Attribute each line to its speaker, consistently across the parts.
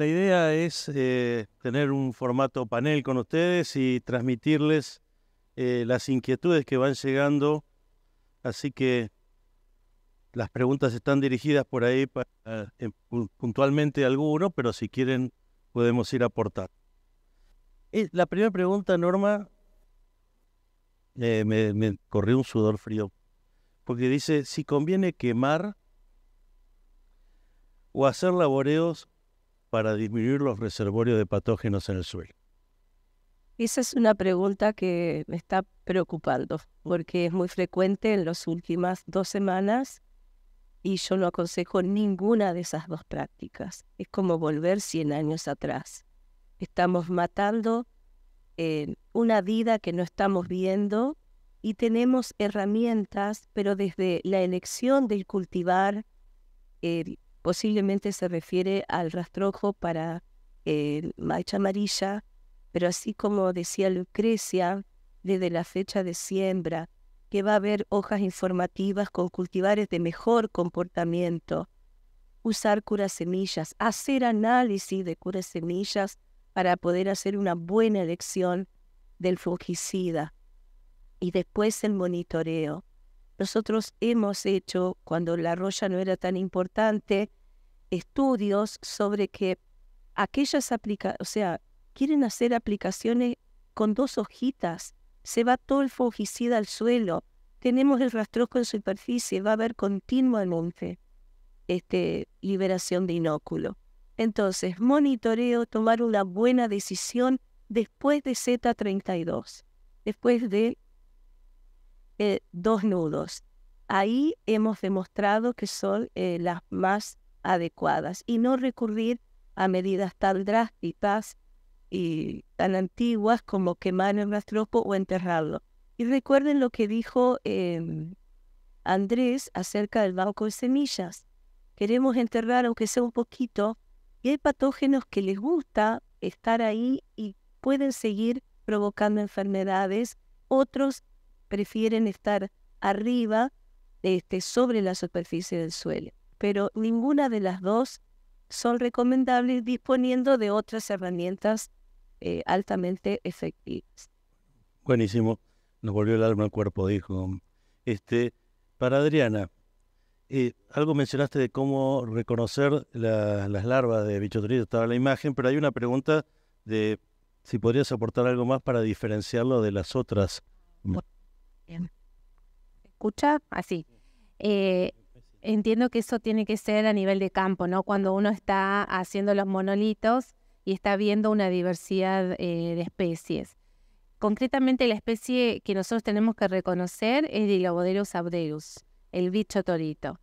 Speaker 1: La idea es eh, tener un formato panel con ustedes y transmitirles eh, las inquietudes que van llegando. Así que las preguntas están dirigidas por ahí eh, puntualmente alguno, pero si quieren podemos ir a aportar. La primera pregunta, Norma, me corrió un sudor frío, porque dice, si conviene quemar o hacer laboreos para disminuir los reservorios de patógenos en el suelo?
Speaker 2: Esa es una pregunta que me está preocupando porque es muy frecuente en las últimas dos semanas y yo no aconsejo ninguna de esas dos prácticas. Es como volver 100 años atrás. Estamos matando eh, una vida que no estamos viendo y tenemos herramientas, pero desde la elección del cultivar, eh, Posiblemente se refiere al rastrojo para eh, amarilla, pero así como decía Lucrecia, desde la fecha de siembra, que va a haber hojas informativas con cultivares de mejor comportamiento, usar cura semillas, hacer análisis de cura semillas para poder hacer una buena elección del fungicida y después el monitoreo. Nosotros hemos hecho, cuando la roya no era tan importante, estudios sobre que aquellas aplicaciones, o sea, quieren hacer aplicaciones con dos hojitas, se va todo el fungicida al suelo, tenemos el rastrojo en superficie, va a haber continuamente este, liberación de inóculo. Entonces, monitoreo, tomar una buena decisión después de Z32, después de eh, dos nudos. Ahí hemos demostrado que son eh, las más adecuadas y no recurrir a medidas tan drásticas y tan antiguas como quemar el rastropo o enterrarlo. Y recuerden lo que dijo em, Andrés acerca del banco de semillas. Queremos enterrar aunque sea un poquito y hay patógenos que les gusta estar ahí y pueden seguir provocando enfermedades. Otros prefieren estar arriba, este, sobre la superficie del suelo pero ninguna de las dos son recomendables disponiendo de otras herramientas eh, altamente efectivas.
Speaker 1: Buenísimo, nos volvió el alma al cuerpo, dijo. Este, para Adriana, eh, algo mencionaste de cómo reconocer las larvas de bichotrito, estaba la imagen, pero hay una pregunta de si podrías aportar algo más para diferenciarlo de las otras.
Speaker 3: ¿Escucha? Así. Eh, Entiendo que eso tiene que ser a nivel de campo, ¿no? Cuando uno está haciendo los monolitos y está viendo una diversidad eh, de especies. Concretamente, la especie que nosotros tenemos que reconocer es Diloboderus abderus, el bicho torito.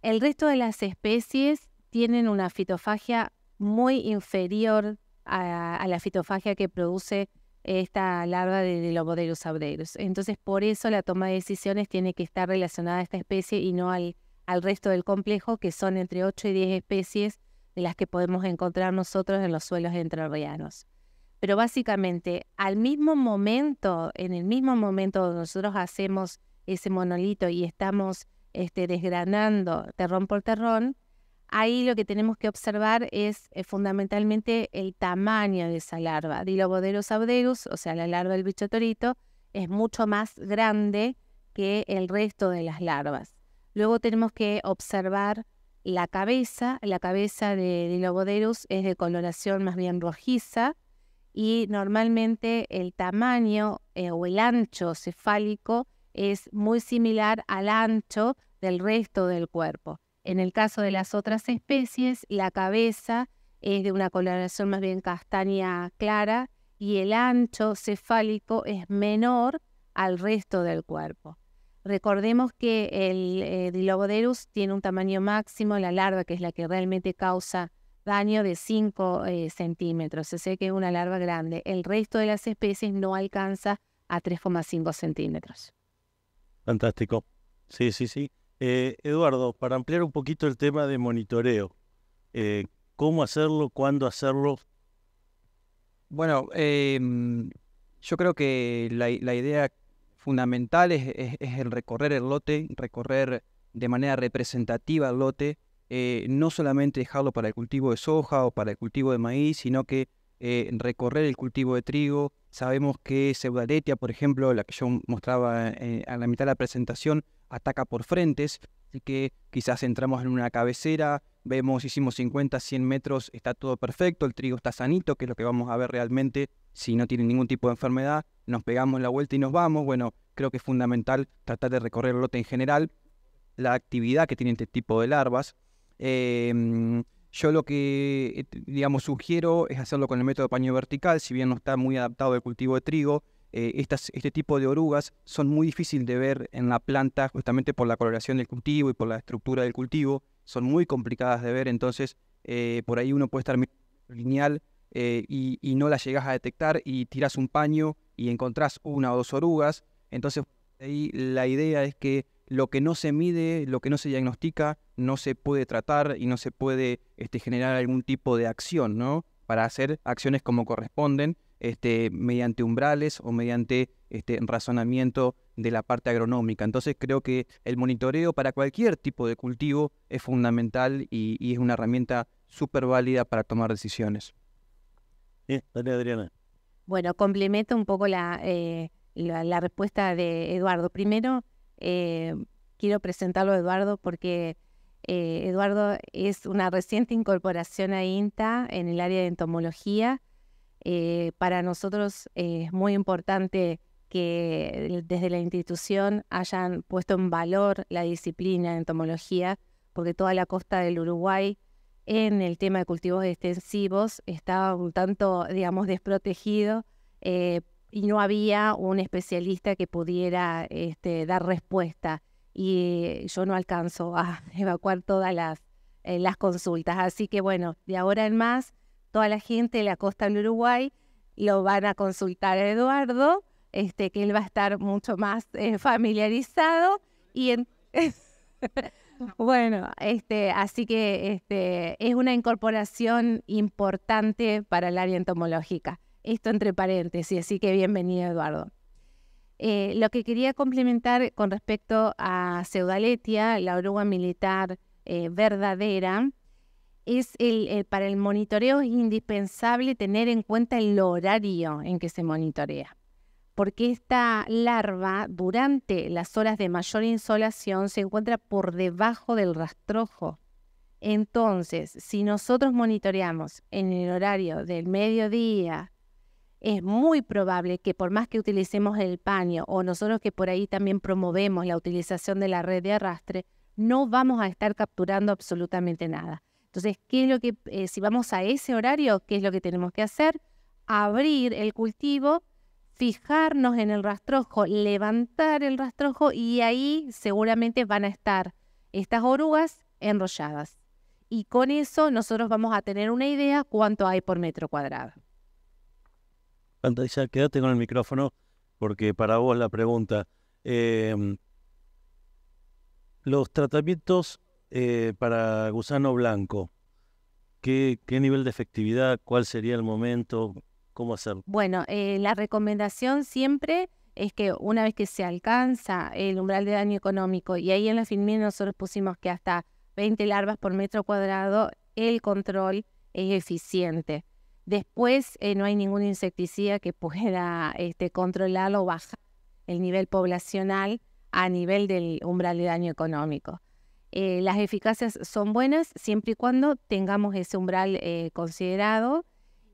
Speaker 3: El resto de las especies tienen una fitofagia muy inferior a, la fitofagia que produce esta larva de Diloboderus abderus. Entonces, por eso la toma de decisiones tiene que estar relacionada a esta especie y no al, al resto del complejo, que son entre 8 y 10 especies de las que podemos encontrar nosotros en los suelos entrerrianos. Pero básicamente, al mismo momento, en el mismo momento donde nosotros hacemos ese monolito y estamos este, desgranando terrón por terrón, ahí lo que tenemos que observar es eh, fundamentalmente el tamaño de esa larva. Diloboderos abderus, o sea, la larva del bicho es mucho más grande que el resto de las larvas. Luego tenemos que observar la cabeza. La cabeza de Loboderus es de coloración más bien rojiza y normalmente el tamaño eh, o el ancho cefálico es muy similar al ancho del resto del cuerpo. En el caso de las otras especies, la cabeza es de una coloración más bien castaña clara y el ancho cefálico es menor al resto del cuerpo. Recordemos que el eh, Diloboderus tiene un tamaño máximo, la larva, que es la que realmente causa daño de 5 eh, centímetros, se sé que es una larva grande. El resto de las especies no alcanza a 3,5 centímetros.
Speaker 1: Fantástico. Sí, sí, sí. Eh, Eduardo, para ampliar un poquito el tema de monitoreo, ¿cómo hacerlo?
Speaker 4: ¿Cuándo hacerlo? Bueno, em, yo creo que la, la idea fundamental es, el recorrer el lote, recorrer de manera representativa el lote, eh, no solamente dejarlo para el cultivo de soja o para el cultivo de maíz, sino que eh, recorrer el cultivo de trigo. Sabemos que Seudaletia, por ejemplo, la que yo mostraba eh, a la mitad de la presentación, ataca por frentes, así que quizás entramos en una cabecera, Vemos, hicimos 50, 100 metros, está todo perfecto, el trigo está sanito, que es lo que vamos a ver realmente si no tiene ningún tipo de enfermedad. Nos pegamos la vuelta y nos vamos. Bueno, creo que es fundamental tratar de recorrer el lote en general, la actividad que tiene este tipo de larvas. Em, yo lo que, eh, digamos, sugiero es hacerlo con el método de paño vertical, si bien no está muy adaptado al cultivo de trigo. Eh, estas, este tipo de orugas son muy difíciles de ver en la planta justamente por la coloración del cultivo y por la estructura del cultivo son muy complicadas de ver, entonces eh, por ahí uno puede estar lineal eh, y, y, no la llegas a detectar y tiras un paño y encontrás una o dos orugas, entonces ahí la idea es que lo que no se mide, lo que no se diagnostica, no se puede tratar y no se puede este, generar algún tipo de acción, ¿no? Para hacer acciones como corresponden, este, mediante umbrales o mediante este, razonamiento de la parte agronómica. Entonces creo que el monitoreo para cualquier tipo de cultivo es fundamental y, es una herramienta súper válida para tomar decisiones. Sí, dale Adriana.
Speaker 3: Bueno, complemento un poco la, eh, respuesta de Eduardo. Primero, eh, quiero presentarlo a Eduardo porque eh, Eduardo es una reciente incorporación a INTA en el área de entomología. para nosotros es muy importante que desde la institución hayan puesto en valor la disciplina de entomología, porque toda la costa del Uruguay en el tema de cultivos extensivos estaba un tanto, digamos, desprotegido eh, y no había un especialista que pudiera este, dar respuesta. Y yo no alcanzo a evacuar todas las, eh, las consultas. Así que bueno, de ahora en más, toda la gente de la costa del Uruguay lo van a consultar a Eduardo este, que él va a estar mucho más eh, familiarizado. Y bueno, este, así que este, es una incorporación importante para el área entomológica. Esto entre paréntesis, así que bienvenido Eduardo. Eh, lo que quería complementar con respecto a Pseudaletia, la oruga militar eh, verdadera, es para el monitoreo es indispensable tener en cuenta el horario en que se monitorea porque esta larva durante las horas de mayor insolación se encuentra por debajo del rastrojo. Entonces, si nosotros monitoreamos en el horario del mediodía, es muy probable que por más que utilicemos el paño o nosotros que por ahí también promovemos la utilización de la red de arrastre, no vamos a estar capturando absolutamente nada. Entonces, ¿qué lo que, eh, si vamos a ese horario, qué es lo que tenemos que hacer? Abrir el cultivo fijarnos en el rastrojo, levantar el rastrojo y ahí seguramente van a estar estas orugas enrolladas. Y con eso nosotros vamos a tener una idea cuánto hay por metro cuadrado.
Speaker 1: Pantalla, quédate con el micrófono porque para vos la pregunta. Em, los tratamientos eh, para gusano blanco, ¿qué nivel de efectividad? ¿Cuál sería el momento? cómo
Speaker 3: Bueno, eh, la recomendación siempre es que una vez que se alcanza el umbral de daño económico, y ahí en la filmina nosotros pusimos que hasta 20 larvas por metro cuadrado, el control es eficiente. Después eh, no hay ningún insecticida que pueda este, controlar o bajar el nivel poblacional a nivel del umbral de daño económico. Eh, las eficacias son buenas siempre y cuando tengamos ese umbral considerado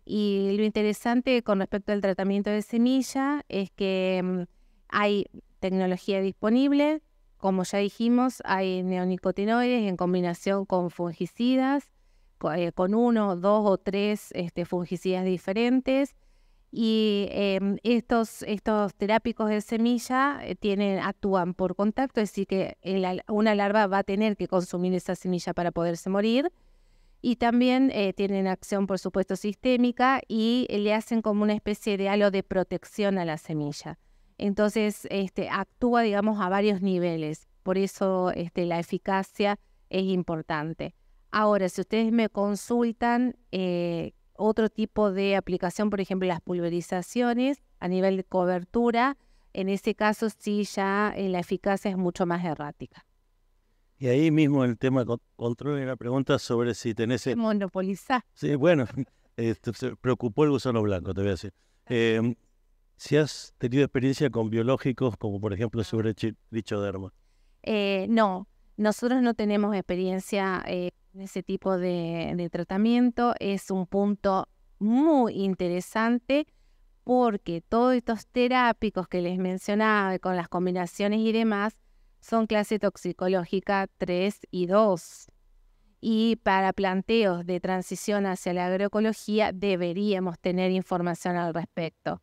Speaker 3: y lo interesante con respecto al tratamiento de semilla es que mm, hay tecnología disponible, como ya dijimos, hay neonicotinoides en combinación con fungicidas, eh, con uno, dos o tres este, fungicidas diferentes. Y em, estos, estos terápicos de semilla eh, actúan por contacto, es decir, que una larva va a tener que consumir esa semilla para poderse morir y también eh, tienen acción, por supuesto, sistémica y eh, le hacen como una especie de halo de protección a la semilla. Entonces, este, actúa, digamos, a varios niveles. Por eso este, la eficacia es importante. Ahora, si ustedes me consultan eh, otro tipo de aplicación, por ejemplo, las pulverizaciones a nivel de cobertura, en ese caso sí ya la eficacia es mucho más errática.
Speaker 1: Y ahí mismo el tema control y la pregunta sobre si tenés... E
Speaker 3: Monopolizar.
Speaker 1: Sí, bueno, este, se preocupó el gusano blanco, te voy a decir. Em, si has tenido experiencia con biológicos, como por ejemplo sobre dicho
Speaker 3: Eh, no, nosotros no tenemos experiencia eh, en ese tipo de, tratamiento. Es un punto muy interesante porque todos estos terápicos que les mencionaba con las combinaciones y demás son clase toxicológica 3 y 2. Y para planteos de transición hacia la agroecología deberíamos tener información al respecto.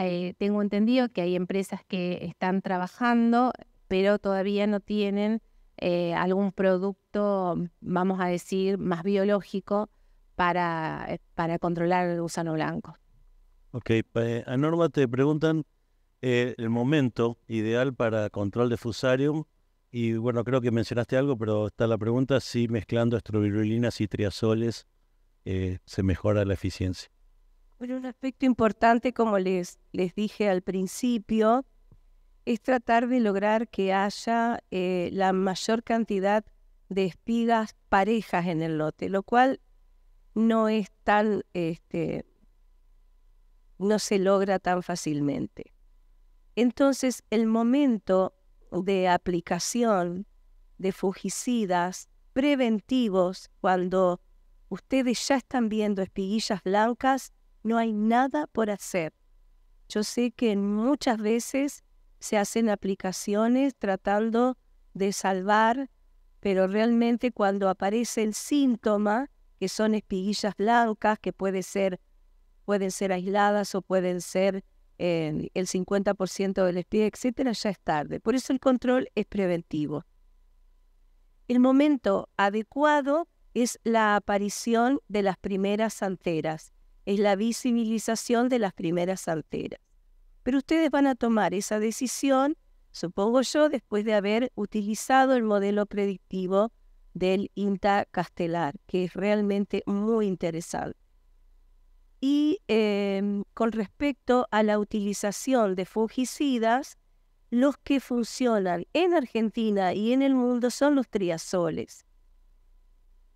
Speaker 3: Eh, tengo entendido que hay empresas que están trabajando, pero todavía no tienen eh, algún producto, vamos a decir, más biológico para, eh, para controlar el gusano blanco.
Speaker 1: Ok, a Norma te preguntan eh, el momento ideal para control de fusarium. Y bueno, creo que mencionaste algo, pero está la pregunta si mezclando estrovirulinas y triazoles eh, se mejora la eficiencia.
Speaker 2: Bueno, un aspecto importante, como les, les dije al principio, es tratar de lograr que haya eh, la mayor cantidad de espigas parejas en el lote, lo cual no es tan, este, no se logra tan fácilmente. Entonces, el momento de aplicación de fugicidas preventivos, cuando ustedes ya están viendo espiguillas blancas, no hay nada por hacer. Yo sé que muchas veces se hacen aplicaciones tratando de salvar, pero realmente cuando aparece el síntoma, que son espiguillas blancas, que puede ser, pueden ser aisladas o pueden ser el 50% del espíritu, etcétera, ya es tarde. Por eso el control es preventivo. El momento adecuado es la aparición de las primeras anteras, es la visibilización de las primeras anteras. Pero ustedes van a tomar esa decisión, supongo yo, después de haber utilizado el modelo predictivo del INTA Castelar, que es realmente muy interesante. Y em, con respecto a la utilización de fungicidas, los que funcionan en Argentina y en el mundo son los triazoles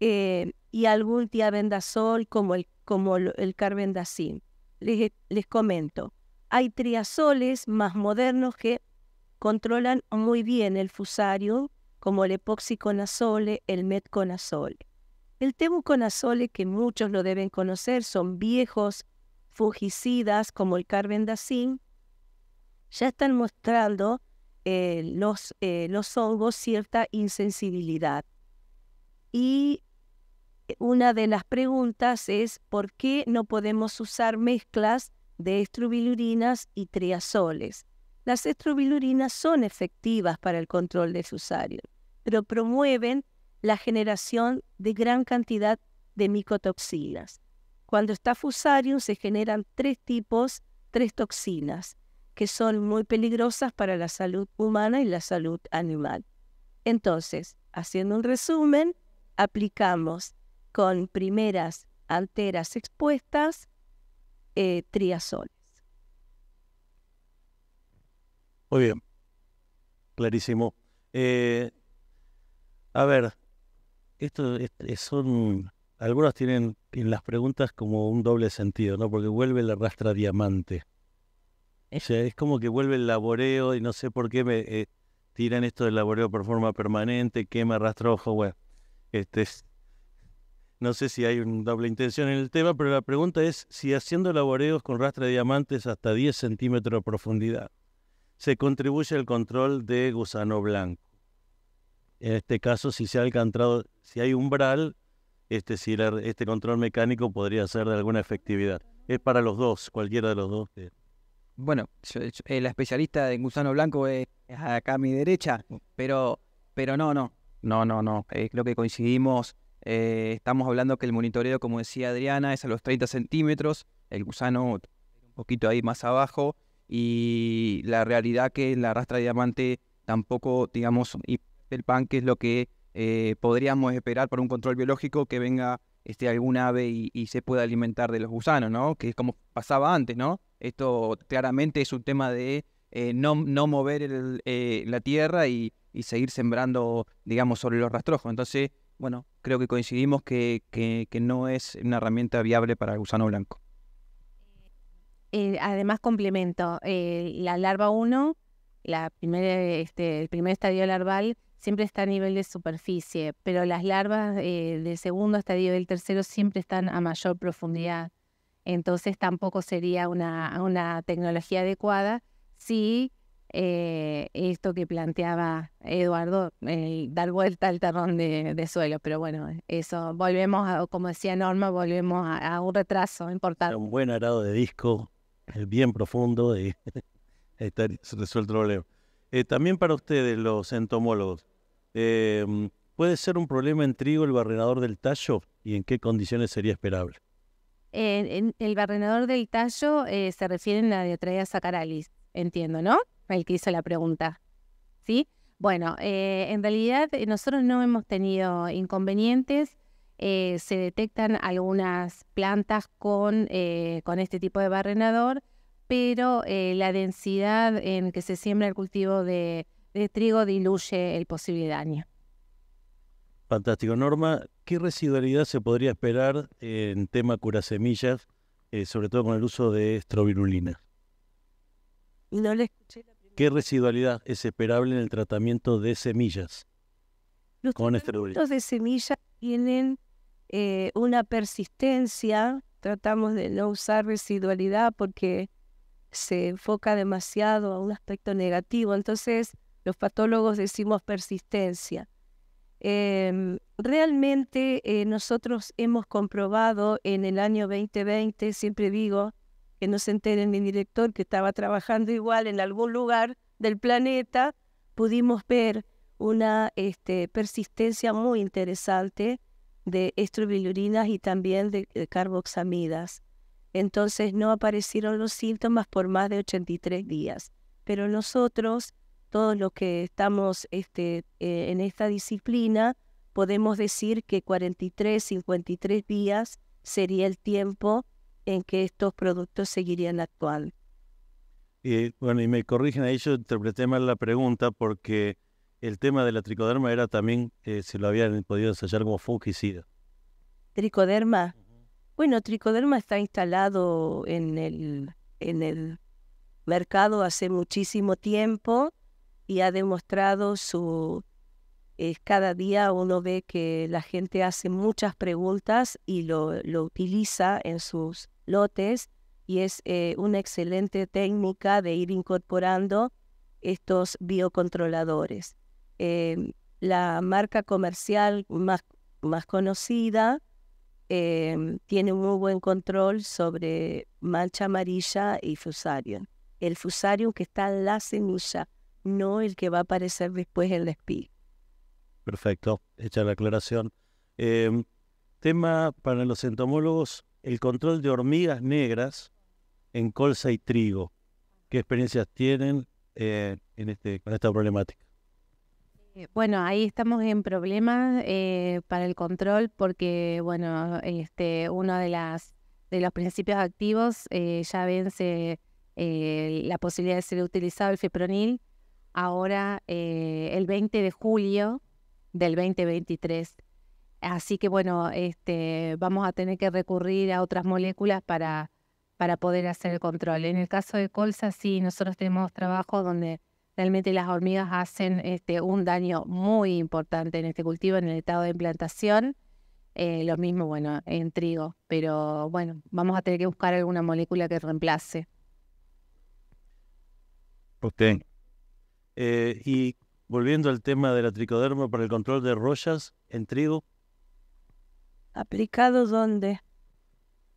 Speaker 2: eh, y algún tiabendazol como el, como el Les, les comento, hay triazoles más modernos que controlan muy bien el fusario, como el epoxiconazole, el metconazole. El tebuconazole, que muchos lo deben conocer, son viejos fungicidas como el carbendazim, ya están mostrando eh, eh, los, hongos cierta insensibilidad. Y eh, una de las preguntas es por qué no podemos usar mezclas de estrobilurinas y triazoles. Las estrobilurinas son efectivas para el control de fusario, pero promueven la generación de gran cantidad de micotoxinas. Cuando está fusarium se generan tres tipos, tres toxinas, que son muy peligrosas para la salud humana y la salud animal. Entonces, haciendo un resumen, aplicamos con primeras anteras expuestas eh, triazoles.
Speaker 1: Muy bien, clarísimo. Eh, a ver, esto son, algunos tienen en las preguntas como un doble sentido, ¿no? Porque vuelve el rastra diamante. es como que vuelve el laboreo y no sé por qué me eh, tiran esto del laboreo por forma permanente, quema, rastra, ojo, bueno. Este, no sé si hay una doble intención en el tema, pero la pregunta es si haciendo laboreos con rastra de diamantes hasta 10 centímetros de profundidad se contribuye al control de gusano blanco. En este caso, si se ha alcanzado, si hay umbral, este, este, control mecánico podría ser de alguna efectividad. Es para los dos, cualquiera de los dos. Eh.
Speaker 4: Bueno, la especialista en gusano blanco es acá a mi derecha, pero, pero no, no, no, no, no. Eh, creo que coincidimos. Eh, estamos hablando que el monitoreo, como decía Adriana, es a los 30 centímetros, el gusano un poquito ahí más abajo, y la realidad que la rastra de diamante tampoco, digamos, del pan, que es lo que eh, podríamos esperar por un control biológico que venga este, algún ave y, se pueda alimentar de los gusanos, ¿no? Que es como pasaba antes, ¿no? Esto claramente es un tema de eh, no, no, mover eh, la tierra y, seguir sembrando, digamos, sobre los rastrojos. Entonces, bueno, creo que coincidimos que, no es una herramienta viable para el gusano blanco.
Speaker 3: además, complemento, la larva 1, la este, el primer estadio larval siempre está a nivel de superficie, pero las larvas eh, del segundo estadio y del tercero siempre están a mayor profundidad. Entonces tampoco sería una, tecnología adecuada si eh, esto que planteaba Eduardo, dar vuelta al terrón de, suelo. Pero bueno, eso, volvemos, a, como decía Norma, volvemos a, un retraso importante. Un
Speaker 1: buen arado de disco, eh, bien profundo, y está resuelto el problema. Eh, también para ustedes, los entomólogos, eh, ¿puede ser un problema en trigo el barrenador del tallo y en qué condiciones sería esperable?
Speaker 3: el barrenador del tallo eh, se refiere a la diatrea sacaralis, entiendo, ¿no? El que hizo la pregunta. ¿Sí? Bueno, en realidad nosotros no hemos tenido inconvenientes. se detectan algunas plantas con, con este tipo de barrenador pero eh, la densidad en que se siembra el cultivo de, trigo diluye el posible daño.
Speaker 1: Fantástico. Norma, ¿qué residualidad se podría esperar en tema curasemillas, eh, sobre todo con el uso de estrovirulina?
Speaker 2: No le escuché
Speaker 1: ¿Qué residualidad es esperable en el tratamiento de semillas con estrovirulina? Los de
Speaker 2: semillas tienen eh, una persistencia. Tratamos de no usar residualidad porque se enfoca demasiado a un aspecto negativo. Entonces, los patólogos decimos persistencia. Em, realmente eh, nosotros hemos comprobado en el año 2020, siempre digo, que no se enteren mi director que estaba trabajando igual en algún lugar del planeta, pudimos ver una este, persistencia muy interesante de estrobilurinas y también de eh, carboxamidas. Entonces no aparecieron los síntomas por más de 83 días. Pero nosotros, todos los que estamos este, eh, en esta disciplina, podemos decir que 43, 53 días sería el tiempo en que estos productos seguirían actual.
Speaker 1: Y, bueno, y me corrigen ahí, yo interpreté mal la pregunta porque el tema de la tricoderma era también eh, se lo habían podido ensayar como fungicida.
Speaker 2: ¿Tricoderma? Bueno, Tricoderma está instalado en el, mercado hace muchísimo tiempo y ha demostrado su... Eh, cada día uno ve que la gente hace muchas preguntas y lo, utiliza en sus lotes y es eh, una excelente técnica de ir incorporando estos biocontroladores. Em, la marca comercial más conocida Em, tiene un muy buen control sobre mancha amarilla y fusarium. El fusarium que está en la semilla, no el que va a aparecer después en la espiga.
Speaker 1: Perfecto, hecha la aclaración. Em, tema para los entomólogos, el control de hormigas negras en colza y trigo. ¿Qué experiencias tienen eh, este, con esta problemática?
Speaker 3: Eh, bueno, ahí estamos en problemas eh, para el control porque, bueno, este, uno de, de los principios activos eh, ya vence la posibilidad de ser utilizado el fipronil ahora el 20 de julio del 2023. Así que, bueno, este, vamos a tener que recurrir a otras moléculas para, para poder hacer el control. En el caso de colza, sí, nosotros tenemos trabajo donde Realmente las hormigas hacen este, un daño muy importante en este cultivo, en el estado de implantación. Eh, lo mismo, bueno, en trigo, pero bueno, vamos a tener que buscar alguna molécula que reemplace.
Speaker 1: usted eh, y volviendo al tema de la tricoderma para el control de rojas en trigo.
Speaker 2: ¿Aplicado dónde?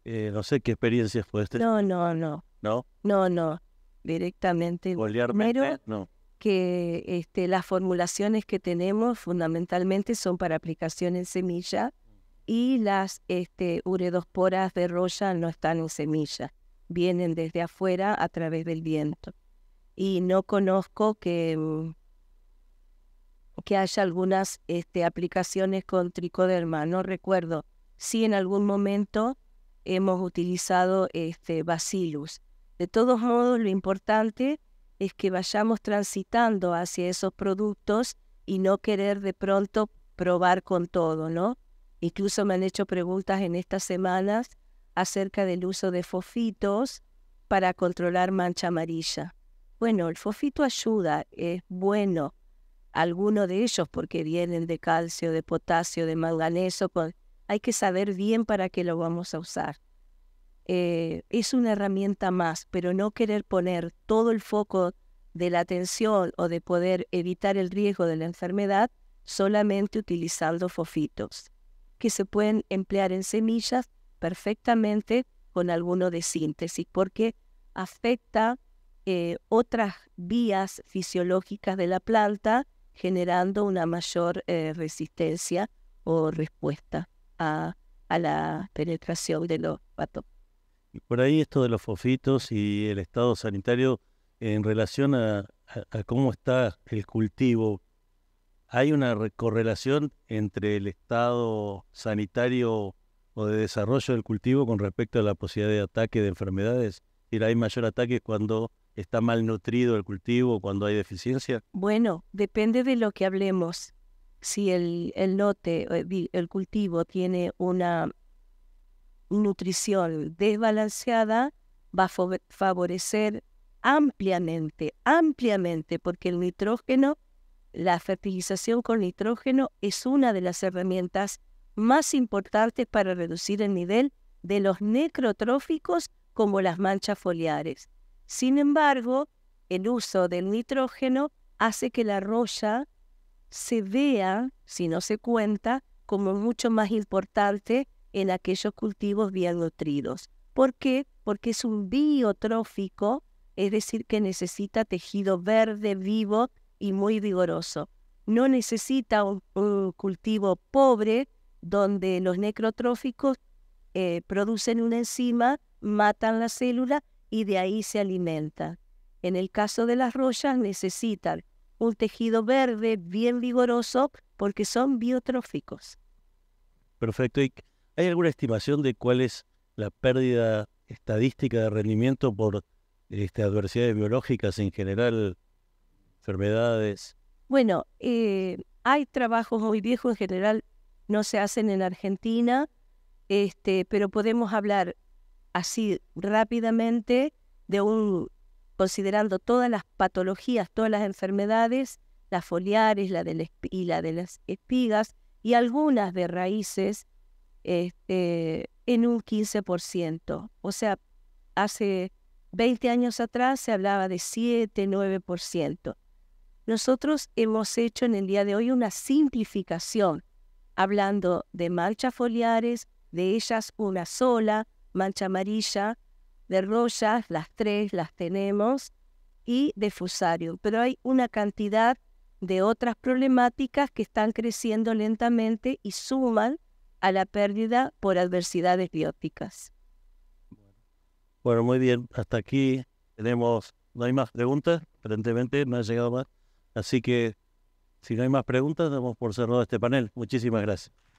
Speaker 1: Eh, no sé qué experiencias puedes tener. No,
Speaker 2: no, no. ¿No? No, no directamente primero, que este, las formulaciones que tenemos fundamentalmente son para aplicación en semilla y las este, uredosporas de roya no están en semilla, vienen desde afuera a través del viento. Y no conozco que, mm, que haya algunas este, aplicaciones con tricoderma, no recuerdo. si en algún momento hemos utilizado este, bacillus, de todos modos, lo importante es que vayamos transitando hacia esos productos y no querer de pronto probar con todo, ¿no? Incluso me han hecho preguntas en estas semanas acerca del uso de fosfitos para controlar mancha amarilla. Bueno, el fosfito ayuda, es bueno. Algunos de ellos, porque vienen de calcio, de potasio, de manganeso, hay que saber bien para qué lo vamos a usar. Eh, es una herramienta más, pero no querer poner todo el foco de la atención o de poder evitar el riesgo de la enfermedad solamente utilizando fofitos, que se pueden emplear en semillas perfectamente con alguno de síntesis, porque afecta eh, otras vías fisiológicas de la planta, generando una mayor eh, resistencia o respuesta a, a la penetración de los patógenos.
Speaker 1: Por ahí esto de los fofitos y el estado sanitario en relación a, cómo está el cultivo, ¿hay una correlación entre el estado sanitario o de desarrollo del cultivo con respecto a la posibilidad de ataque de enfermedades? ¿Y hay mayor ataque cuando está malnutrido el cultivo, cuando hay deficiencia?
Speaker 2: Bueno, depende de lo que hablemos. Si el, el lote, eh, el cultivo tiene una nutrición desbalanceada va a favorecer ampliamente, ampliamente, porque el nitrógeno, la fertilización con nitrógeno es una de las herramientas más importantes para reducir el nivel de los necrotróficos como las manchas foliares. Sin embargo, el uso del nitrógeno hace que la roya se vea, si no se cuenta, como mucho más importante en aquellos cultivos bien nutridos. ¿Por qué? Porque es un biotrófico, es decir, que necesita tejido verde, vivo y muy vigoroso. No necesita un, cultivo pobre donde los necrotróficos eh, producen una enzima, matan la célula y de ahí se alimenta. En el caso de las rojas necesitan un tejido verde bien vigoroso porque son biotróficos.
Speaker 1: Perfecto. ¿Hay alguna estimación de cuál es la pérdida estadística de rendimiento por este, adversidades biológicas en general, enfermedades?
Speaker 2: Bueno, eh, hay trabajos hoy viejos en general, no se hacen en Argentina, este, pero podemos hablar así rápidamente de un, considerando todas las patologías, todas las enfermedades, las foliares la de y la de las espigas y algunas de raíces, este, en un 15%. O sea, hace 20 años atrás se hablaba de 7, 9%. Nosotros hemos hecho en el día de hoy una simplificación, hablando de manchas foliares, de ellas una sola, mancha amarilla, de rollas, las tres las tenemos, y de fusarium. Pero hay una cantidad de otras problemáticas que están creciendo lentamente y suman a la pérdida por adversidades bióticas.
Speaker 1: Bueno, muy bien. Hasta aquí tenemos, no hay más preguntas, aparentemente no ha llegado más. Así que si no hay más preguntas, damos por cerrado este panel. Muchísimas gracias.